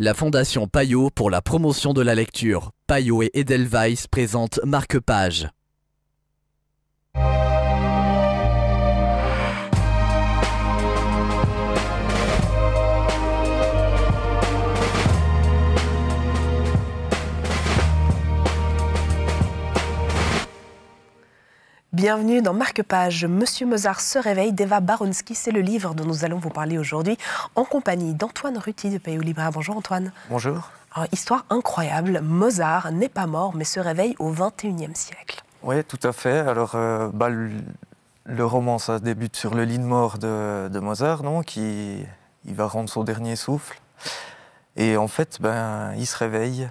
La Fondation Payot pour la promotion de la lecture, Payot et Edelweiss présentent Marque-Page. Bienvenue dans Marque Page. Monsieur Mozart se réveille d'Eva Baronski. C'est le livre dont nous allons vous parler aujourd'hui en compagnie d'Antoine Ruti de aux Libra. Bonjour Antoine. Bonjour. histoire incroyable. Mozart n'est pas mort mais se réveille au 21e siècle. Oui, tout à fait. Alors, euh, bah, le, roman, ça débute sur le lit de mort de, Mozart, non qui il va rendre son dernier souffle. Et en fait, ben, il se réveille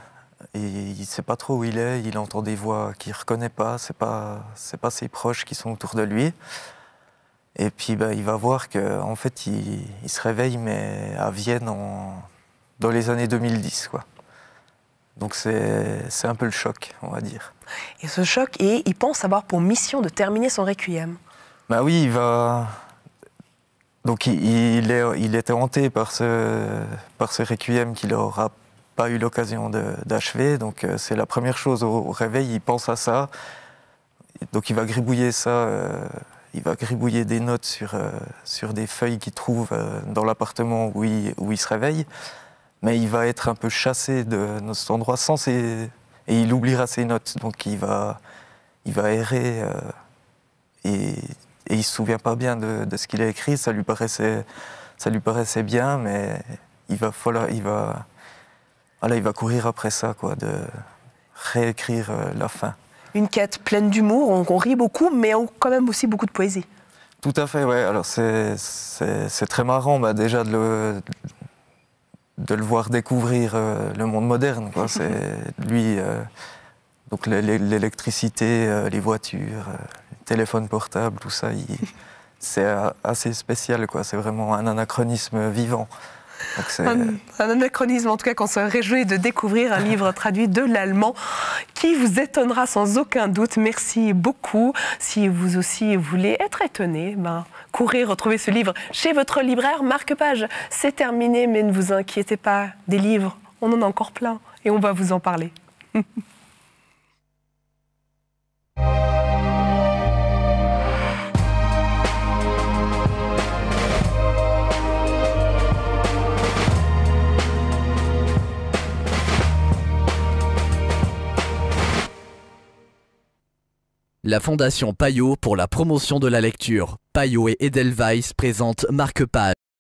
et il ne sait pas trop où il est, il entend des voix qu'il ne reconnaît pas, ce n'est pas, pas ses proches qui sont autour de lui. Et puis ben, il va voir qu'en en fait, il, il, se réveille, mais à Vienne, en, dans les années 2010. Quoi. Donc c'est un peu le choc, on va dire. Et ce choc, et il pense avoir pour mission de terminer son requiem. Bah oui, il va... Donc il, il, est, il était hanté par ce, par ce requiem qu'il aura pas eu l'occasion d'achever. Donc euh, c'est la première chose au, réveil, il pense à ça. Donc il va gribouiller ça, euh, il va gribouiller des notes sur, euh, sur des feuilles qu'il trouve dans l'appartement où il, où il se réveille. Mais il va être un peu chassé de, cet endroit sans ses, et il oubliera ses notes. Donc il va, il va errer et, et il se souvient pas bien de, ce qu'il a écrit. Ça lui paraissait, ça lui paraissait bien, mais il va falloir, il va, ah, il va courir après ça, quoi, de réécrire euh, la fin. Une quête pleine d'humour, on, rit beaucoup, mais on, quand même aussi beaucoup de poésie. Tout à fait, Alors c'est très marrant, bah, déjà de le, voir découvrir euh, le monde moderne. Quoi. C'est lui, euh, donc l'électricité, les voitures, les téléphones portables, tout ça, c'est assez spécial. Quoi. C'est vraiment un anachronisme vivant. Euh, un, anachronisme, en tout cas, qu'on se réjouit de découvrir un livre traduit de l'allemand qui vous étonnera sans aucun doute. Merci beaucoup. Si vous aussi voulez être étonné, ben, courez retrouver ce livre chez votre libraire. Marque-page, c'est terminé, mais ne vous inquiétez pas, des livres, on en a encore plein et on va vous en parler. La Fondation Payot pour la promotion de la lecture. Payot et Edelweiss présentent Marque-Page.